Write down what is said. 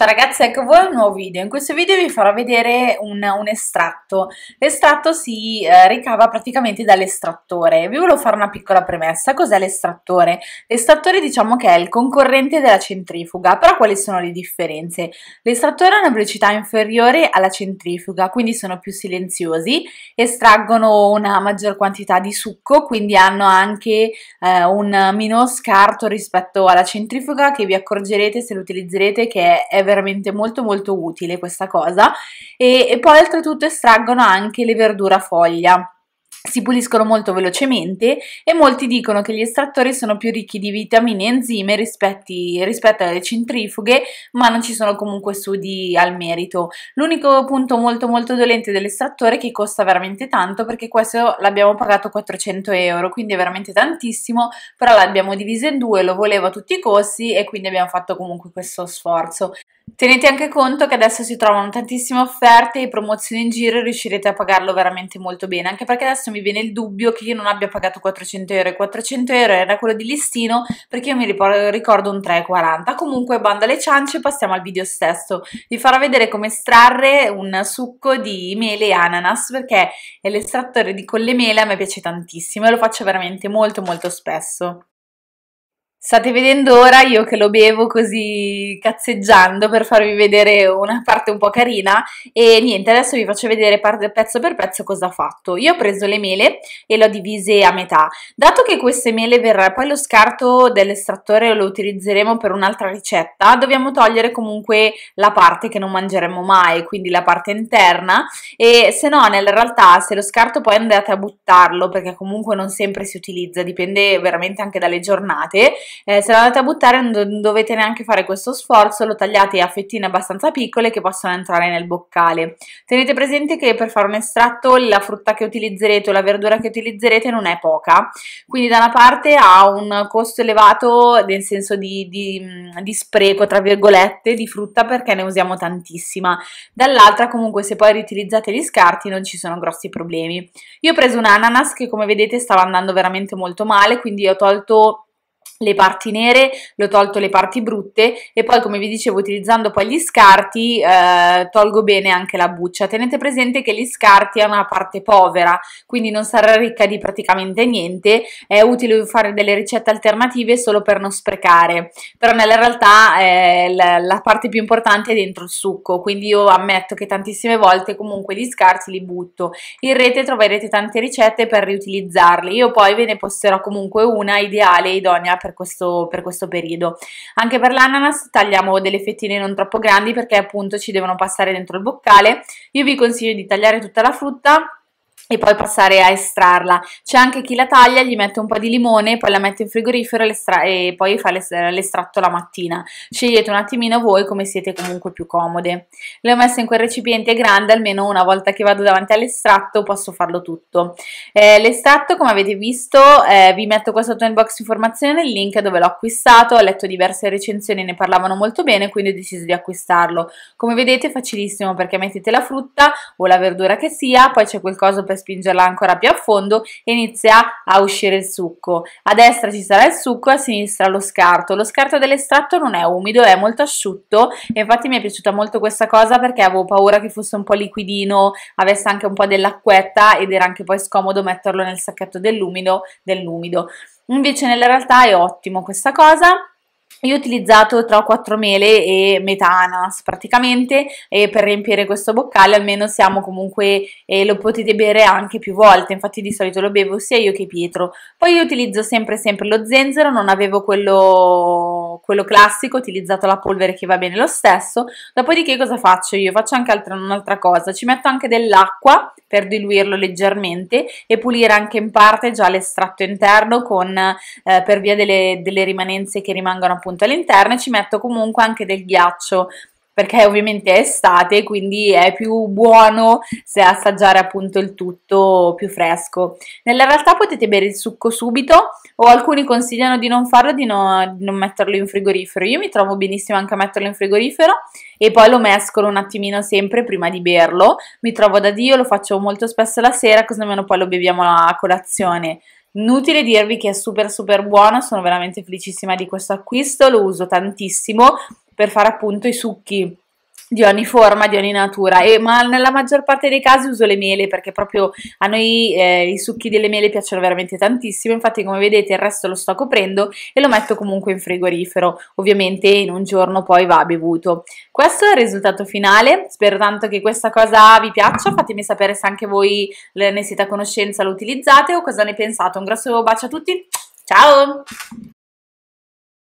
Ciao ragazzi, ecco voi un nuovo video. In questo video vi farò vedere un, un estratto. L'estratto si eh, ricava praticamente dall'estrattore. Vi volevo fare una piccola premessa. Cos'è l'estrattore? L'estrattore diciamo che è il concorrente della centrifuga, però quali sono le differenze? L'estrattore ha una velocità inferiore alla centrifuga, quindi sono più silenziosi, estraggono una maggior quantità di succo, quindi hanno anche eh, un minor scarto rispetto alla centrifuga che vi accorgerete se lo utilizzerete che è veramente molto molto utile questa cosa e, e poi oltretutto estraggono anche le verdure a foglia si puliscono molto velocemente e molti dicono che gli estrattori sono più ricchi di vitamine e enzime rispetti, rispetto alle centrifughe, ma non ci sono comunque studi al merito. L'unico punto molto molto dolente dell'estrattore è che costa veramente tanto perché questo l'abbiamo pagato 400 euro, quindi è veramente tantissimo, però l'abbiamo diviso in due, lo volevo a tutti i costi e quindi abbiamo fatto comunque questo sforzo. Tenete anche conto che adesso si trovano tantissime offerte e promozioni in giro e riuscirete a pagarlo veramente molto bene, anche perché adesso mi viene il dubbio che io non abbia pagato 400 euro, e 400 euro era quello di listino perché io mi ricordo un 3,40. Comunque banda alle ciance, passiamo al video stesso. Vi farò vedere come estrarre un succo di mele e ananas perché l'estrattore di con le mele a me piace tantissimo e lo faccio veramente molto molto spesso. State vedendo ora io che lo bevo così cazzeggiando per farvi vedere una parte un po' carina e niente, adesso vi faccio vedere pezzo per pezzo cosa ho fatto. Io ho preso le mele e le ho divise a metà. Dato che queste mele verranno poi lo scarto dell'estrattore lo utilizzeremo per un'altra ricetta, dobbiamo togliere comunque la parte che non mangeremo mai, quindi la parte interna e se no nella realtà se lo scarto poi andate a buttarlo perché comunque non sempre si utilizza, dipende veramente anche dalle giornate eh, se l'andate a buttare non dovete neanche fare questo sforzo, lo tagliate a fettine abbastanza piccole che possono entrare nel boccale. Tenete presente che per fare un estratto la frutta che utilizzerete o la verdura che utilizzerete non è poca, quindi da una parte ha un costo elevato nel senso di, di, di spreco, tra virgolette, di frutta perché ne usiamo tantissima, dall'altra comunque se poi riutilizzate gli scarti non ci sono grossi problemi. Io ho preso un ananas che come vedete stava andando veramente molto male, quindi ho tolto le parti nere, le ho tolto le parti brutte e poi come vi dicevo utilizzando poi gli scarti eh, tolgo bene anche la buccia. Tenete presente che gli scarti è una parte povera, quindi non sarà ricca di praticamente niente, è utile fare delle ricette alternative solo per non sprecare, però nella realtà eh, la, la, parte più importante è dentro il succo, quindi io ammetto che tantissime volte comunque gli scarti li butto. In rete troverete tante ricette per riutilizzarli, io poi ve ne posterò comunque una ideale e idonea per per questo, per questo periodo. Anche per l'ananas tagliamo delle fettine non troppo grandi perché appunto ci devono passare dentro il boccale. Io vi consiglio di tagliare tutta la frutta e poi passare a estrarla. C'è anche chi la taglia, gli mette un po' di limone, poi la mette in frigorifero e poi fa l'estratto la mattina. Scegliete un attimino voi come siete comunque più comode. Le ho messe in quel recipiente grande, almeno una volta che vado davanti all'estratto posso farlo tutto. Eh, l'estratto, come avete visto, eh, vi metto qua sotto nel box informazione nel link dove l'ho acquistato, ho letto diverse recensioni, ne parlavano molto bene, quindi ho deciso di acquistarlo. Come vedete è facilissimo perché mettete la frutta o la verdura che sia, poi c'è qualcosa per spingerla ancora più a fondo e inizia a uscire il succo. A destra ci sarà il succo, a sinistra lo scarto. Lo scarto dell'estratto non è umido, è molto asciutto e infatti mi è piaciuta molto questa cosa perché avevo paura che fosse un po' liquidino, avesse anche un po' dell'acquetta ed era anche poi scomodo metterlo nel sacchetto dell'umido. Dell Invece nella realtà è ottimo questa cosa. Io ho utilizzato tra 4 mele e metà ananas praticamente e per riempire questo boccale almeno siamo comunque, eh, lo potete bere anche più volte, infatti di solito lo bevo sia io che Pietro. Poi io utilizzo sempre sempre lo zenzero, non avevo quello quello classico, ho utilizzato la polvere che va bene lo stesso, dopodiché cosa faccio io? Faccio anche un'altra cosa, ci metto anche dell'acqua per diluirlo leggermente e pulire anche in parte già l'estratto interno con, eh, per via delle, delle rimanenze che rimangono appunto all'interno e ci metto comunque anche del ghiaccio perché ovviamente è estate, quindi è più buono se assaggiare appunto il tutto più fresco. Nella realtà potete bere il succo subito o alcuni consigliano di non farlo, di, no, di non metterlo in frigorifero. Io mi trovo benissimo anche a metterlo in frigorifero e poi lo mescolo un attimino sempre prima di berlo. Mi trovo da Dio, lo faccio molto spesso la sera, così almeno poi lo beviamo a colazione. Inutile dirvi che è super super buono, sono veramente felicissima di questo acquisto, lo uso tantissimo, per fare appunto i succhi di ogni forma, di ogni natura, e, ma nella maggior parte dei casi uso le mele perché proprio a noi eh, i succhi delle mele piacciono veramente tantissimo, infatti come vedete il resto lo sto coprendo e lo metto comunque in frigorifero, ovviamente in un giorno poi va bevuto. Questo è il risultato finale, spero tanto che questa cosa vi piaccia, fatemi sapere se anche voi ne siete a conoscenza, lo utilizzate o cosa ne pensate, un grosso bacio a tutti, ciao!